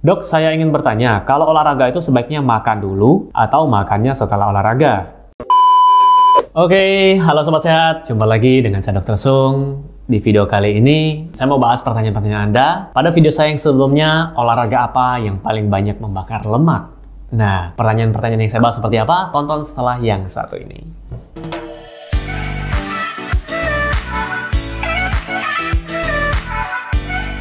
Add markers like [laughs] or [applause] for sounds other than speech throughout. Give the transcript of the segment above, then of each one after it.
Dok, saya ingin bertanya, kalau olahraga itu sebaiknya makan dulu atau makannya setelah olahraga? Oke, okay, halo sobat sehat. Jumpa lagi dengan saya Dr. Sung. Di video kali ini, saya mau bahas pertanyaan-pertanyaan Anda. Pada video saya yang sebelumnya, olahraga apa yang paling banyak membakar lemak? Nah, pertanyaan-pertanyaan yang saya bahas seperti apa? Tonton setelah yang satu ini.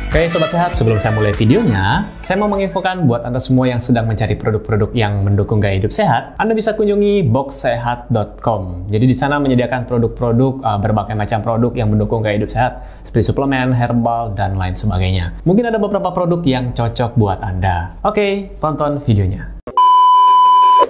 Oke Sobat Sehat, sebelum saya mulai videonya, saya mau menginfokan buat Anda semua yang sedang mencari produk-produk yang mendukung gaya hidup sehat, Anda bisa kunjungi boxsehat.com. Jadi di sana menyediakan produk-produk, uh, berbagai macam produk yang mendukung gaya hidup sehat, seperti suplemen, herbal, dan lain sebagainya. Mungkin ada beberapa produk yang cocok buat Anda. Oke, tonton videonya.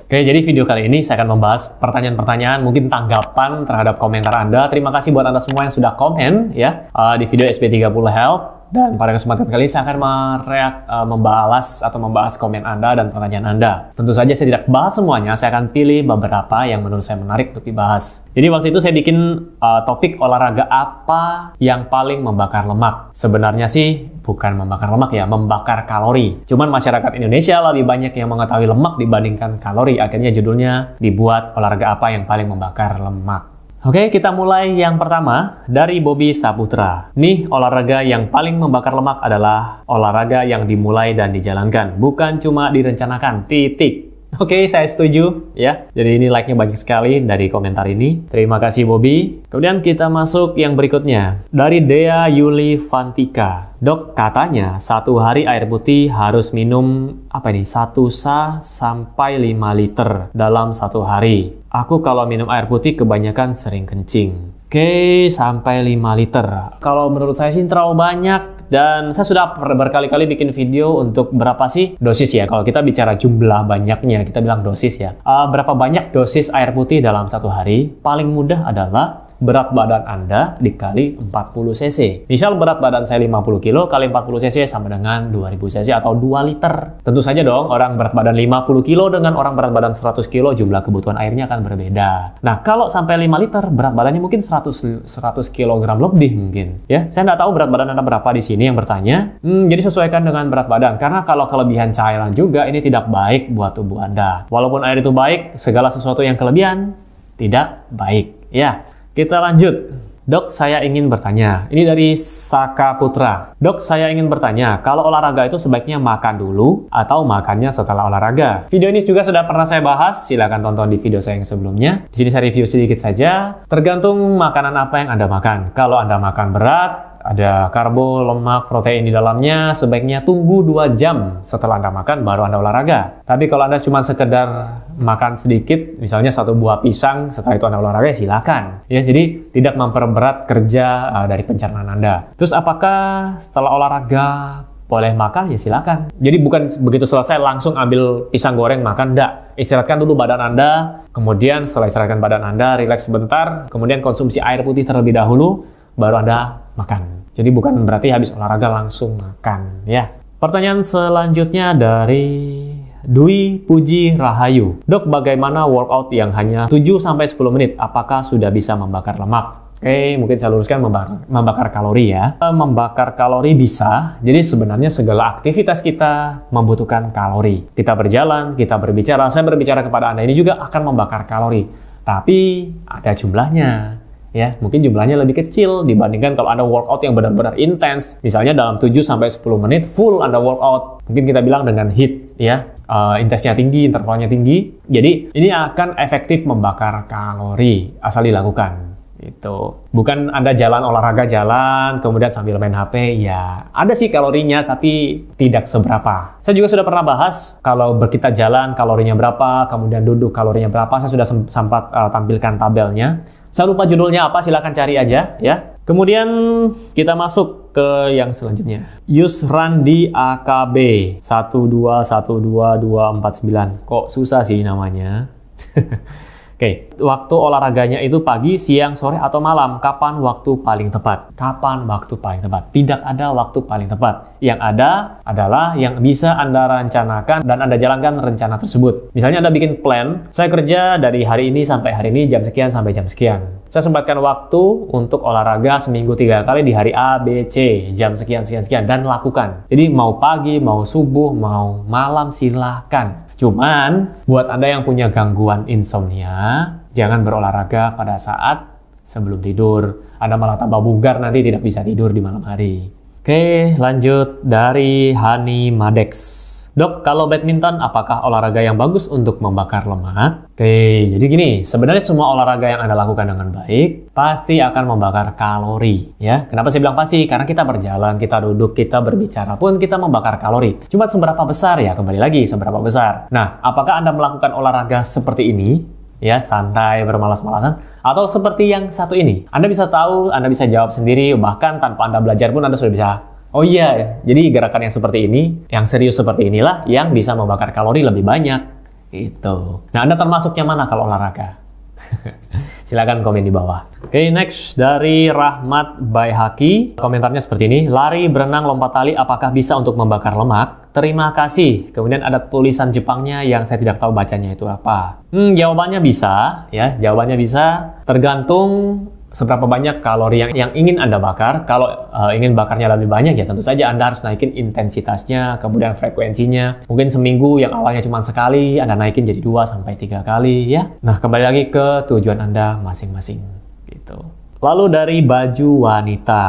Oke, jadi video kali ini saya akan membahas pertanyaan-pertanyaan, mungkin tanggapan terhadap komentar Anda. Terima kasih buat Anda semua yang sudah komen ya uh, di video sp 30 Health. Dan pada kesempatan kali ini saya akan mereak, uh, membalas atau membahas komen Anda dan pertanyaan Anda. Tentu saja saya tidak bahas semuanya, saya akan pilih beberapa yang menurut saya menarik untuk dibahas. Jadi waktu itu saya bikin uh, topik olahraga apa yang paling membakar lemak. Sebenarnya sih bukan membakar lemak ya, membakar kalori. Cuman masyarakat Indonesia lebih banyak yang mengetahui lemak dibandingkan kalori. Akhirnya judulnya dibuat olahraga apa yang paling membakar lemak. Oke, kita mulai yang pertama dari Bobby Saputra. Nih, olahraga yang paling membakar lemak adalah olahraga yang dimulai dan dijalankan, bukan cuma direncanakan. Titik. Oke, saya setuju ya. Jadi ini like-nya banyak sekali dari komentar ini. Terima kasih Bobby. Kemudian kita masuk yang berikutnya dari Dea Yuli Fantika. Dok, katanya satu hari air putih harus minum apa ini? Satu sa sampai 5 liter dalam satu hari. Aku kalau minum air putih kebanyakan sering kencing. Oke, okay, sampai 5 liter. Kalau menurut saya sih terlalu banyak. Dan saya sudah berkali-kali bikin video untuk berapa sih dosis ya. Kalau kita bicara jumlah banyaknya, kita bilang dosis ya. Uh, berapa banyak dosis air putih dalam satu hari? Paling mudah adalah berat badan Anda dikali 40 cc. Misal berat badan saya 50 kilo kali 40 cc sama dengan 2000 cc atau 2 liter. Tentu saja dong, orang berat badan 50 kilo dengan orang berat badan 100 kilo jumlah kebutuhan airnya akan berbeda. Nah, kalau sampai 5 liter, berat badannya mungkin 100 100 kg lebih mungkin. Ya, saya nggak tahu berat badan Anda berapa di sini yang bertanya. Hmm, jadi sesuaikan dengan berat badan karena kalau kelebihan cairan juga ini tidak baik buat tubuh Anda. Walaupun air itu baik, segala sesuatu yang kelebihan tidak baik. Ya, kita lanjut. Dok, saya ingin bertanya. Ini dari Saka Putra. Dok, saya ingin bertanya, kalau olahraga itu sebaiknya makan dulu atau makannya setelah olahraga? Video ini juga sudah pernah saya bahas, silahkan tonton di video saya yang sebelumnya. Di sini saya review sedikit saja, tergantung makanan apa yang Anda makan. Kalau Anda makan berat, ada karbo, lemak, protein di dalamnya, sebaiknya tunggu 2 jam setelah Anda makan baru Anda olahraga. Tapi kalau Anda cuma sekedar makan sedikit, misalnya satu buah pisang, setelah itu Anda olahraga, silakan. Ya, jadi tidak memperberat kerja uh, dari pencernaan Anda. Terus apakah setelah olahraga boleh makan ya silakan. Jadi bukan begitu selesai langsung ambil pisang goreng makan, enggak. Istirahatkan dulu badan Anda, kemudian setelah istirahatkan badan Anda, relax sebentar, kemudian konsumsi air putih terlebih dahulu, baru Anda makan. Jadi bukan berarti habis olahraga langsung makan ya. Pertanyaan selanjutnya dari Dwi Puji Rahayu. Dok, bagaimana workout yang hanya 7-10 menit? Apakah sudah bisa membakar lemak? Oke, okay, mungkin saya luruskan membakar, membakar kalori ya. E, membakar kalori bisa, jadi sebenarnya segala aktivitas kita membutuhkan kalori. Kita berjalan, kita berbicara, saya berbicara kepada Anda ini juga akan membakar kalori. Tapi ada jumlahnya ya mungkin jumlahnya lebih kecil dibandingkan kalau Anda workout yang benar-benar intens misalnya dalam 7 sampai 10 menit full Anda workout mungkin kita bilang dengan hit ya uh, intensnya tinggi intervalnya tinggi jadi ini akan efektif membakar kalori asal dilakukan itu bukan anda jalan olahraga jalan kemudian sambil main HP ya ada sih kalorinya tapi tidak seberapa saya juga sudah pernah bahas kalau berkita jalan kalorinya berapa kemudian duduk kalorinya berapa saya sudah sempat uh, tampilkan tabelnya saya lupa judulnya apa silahkan cari aja ya kemudian kita masuk ke yang selanjutnya Yusrandi AKB 1212249 kok susah sih namanya [laughs] Oke, waktu olahraganya itu pagi, siang, sore, atau malam. Kapan waktu paling tepat? Kapan waktu paling tepat? Tidak ada waktu paling tepat. Yang ada adalah yang bisa Anda rencanakan dan Anda jalankan rencana tersebut. Misalnya Anda bikin plan, saya kerja dari hari ini sampai hari ini, jam sekian sampai jam sekian. Saya sempatkan waktu untuk olahraga seminggu tiga kali di hari A, B, C, jam sekian, sekian, sekian, dan lakukan. Jadi mau pagi, mau subuh, mau malam, silahkan Cuman buat Anda yang punya gangguan insomnia, jangan berolahraga pada saat sebelum tidur. Anda malah tambah bugar nanti tidak bisa tidur di malam hari. Oke, lanjut dari Hani Madex. Dok, kalau badminton apakah olahraga yang bagus untuk membakar lemak? Oke, jadi gini, sebenarnya semua olahraga yang Anda lakukan dengan baik pasti akan membakar kalori, ya. Kenapa saya bilang pasti? Karena kita berjalan, kita duduk, kita berbicara pun kita membakar kalori. Cuma seberapa besar ya, kembali lagi seberapa besar. Nah, apakah Anda melakukan olahraga seperti ini? Ya, santai, bermalas-malasan, atau seperti yang satu ini. Anda bisa tahu, Anda bisa jawab sendiri, bahkan tanpa Anda belajar pun Anda sudah bisa oh iya, jadi gerakan yang seperti ini, yang serius seperti inilah yang bisa membakar kalori lebih banyak. Itu. Nah, Anda termasuk yang mana kalau olahraga? [laughs] Silahkan komen di bawah. Oke, okay, next dari Rahmat Baihaki. Komentarnya seperti ini. Lari, berenang, lompat tali apakah bisa untuk membakar lemak? Terima kasih. Kemudian ada tulisan Jepangnya yang saya tidak tahu bacanya itu apa. Hmm, jawabannya bisa. ya Jawabannya bisa. Tergantung seberapa banyak kalori yang yang ingin Anda bakar. Kalau uh, ingin bakarnya lebih banyak ya tentu saja Anda harus naikin intensitasnya, kemudian frekuensinya. Mungkin seminggu yang awalnya cuma sekali, Anda naikin jadi dua sampai tiga kali ya. Nah, kembali lagi ke tujuan Anda masing-masing gitu. Lalu dari baju wanita.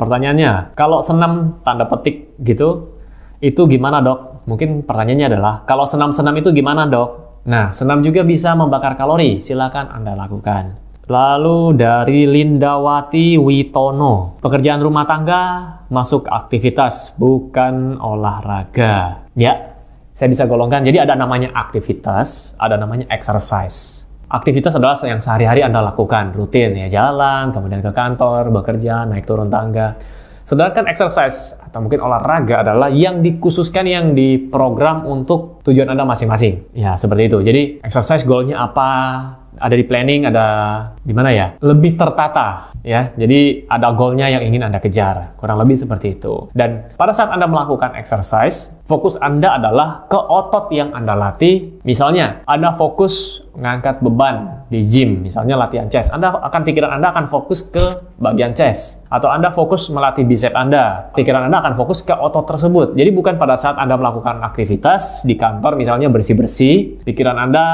Pertanyaannya, kalau senam tanda petik gitu, itu gimana dok? Mungkin pertanyaannya adalah, kalau senam-senam itu gimana dok? Nah, senam juga bisa membakar kalori, silakan Anda lakukan. Lalu dari Lindawati Witono, pekerjaan rumah tangga masuk aktivitas bukan olahraga. Ya, saya bisa golongkan. Jadi ada namanya aktivitas, ada namanya exercise. Aktivitas adalah yang sehari-hari Anda lakukan, rutin ya jalan, kemudian ke kantor, bekerja, naik turun tangga. Sedangkan exercise atau mungkin olahraga adalah yang dikhususkan yang diprogram untuk tujuan Anda masing-masing. Ya, seperti itu. Jadi, exercise goalnya apa, ada di planning, ada di mana ya? Lebih tertata ya. Jadi ada goalnya yang ingin Anda kejar, kurang lebih seperti itu. Dan pada saat Anda melakukan exercise, fokus Anda adalah ke otot yang Anda latih. Misalnya, Anda fokus mengangkat beban di gym, misalnya latihan chest. Anda akan pikiran Anda akan fokus ke bagian chest atau Anda fokus melatih bicep Anda. Pikiran Anda akan fokus ke otot tersebut. Jadi bukan pada saat Anda melakukan aktivitas di kantor misalnya bersih-bersih, pikiran Anda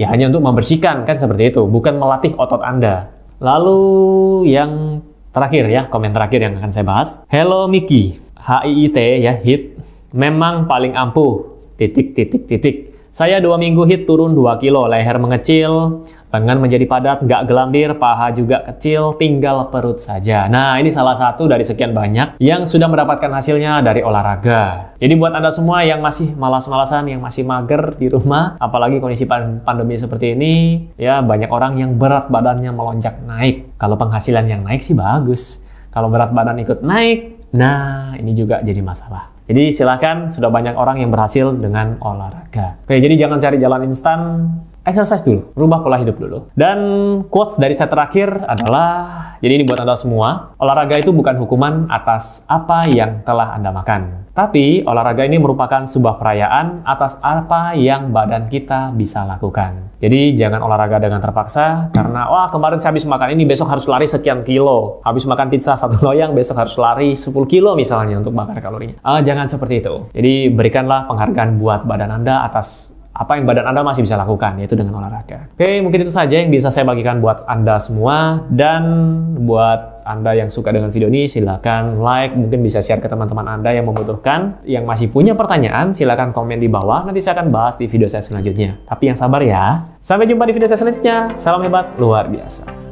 Ya hanya untuk membersihkan kan seperti itu, bukan melatih otot Anda. Lalu yang terakhir ya, komen terakhir yang akan saya bahas. Hello Miki, HIIT ya, HIT memang paling ampuh. Titik titik titik. Saya dua minggu hit turun 2 kilo, leher mengecil, Lengan menjadi padat, nggak gelambir, paha juga kecil, tinggal perut saja. Nah, ini salah satu dari sekian banyak yang sudah mendapatkan hasilnya dari olahraga. Jadi buat Anda semua yang masih malas-malasan, yang masih mager di rumah, apalagi kondisi pandemi seperti ini, ya banyak orang yang berat badannya melonjak naik. Kalau penghasilan yang naik sih bagus. Kalau berat badan ikut naik, nah ini juga jadi masalah. Jadi silahkan, sudah banyak orang yang berhasil dengan olahraga. Oke, jadi jangan cari jalan instan, exercise dulu, rubah pola hidup dulu. Dan quotes dari saya terakhir adalah, jadi ini buat Anda semua, olahraga itu bukan hukuman atas apa yang telah Anda makan. Tapi, olahraga ini merupakan sebuah perayaan atas apa yang badan kita bisa lakukan. Jadi, jangan olahraga dengan terpaksa, karena, wah kemarin saya habis makan ini, besok harus lari sekian kilo. Habis makan pizza satu [laughs] loyang, besok harus lari 10 kilo misalnya untuk bakar kalorinya. Uh, jangan seperti itu. Jadi, berikanlah penghargaan buat badan Anda atas apa yang badan Anda masih bisa lakukan, yaitu dengan olahraga. Oke, mungkin itu saja yang bisa saya bagikan buat Anda semua. Dan buat Anda yang suka dengan video ini, silahkan like, mungkin bisa share ke teman-teman Anda yang membutuhkan. Yang masih punya pertanyaan, silahkan komen di bawah. Nanti saya akan bahas di video saya selanjutnya. Tapi yang sabar ya. Sampai jumpa di video saya selanjutnya. Salam hebat, luar biasa.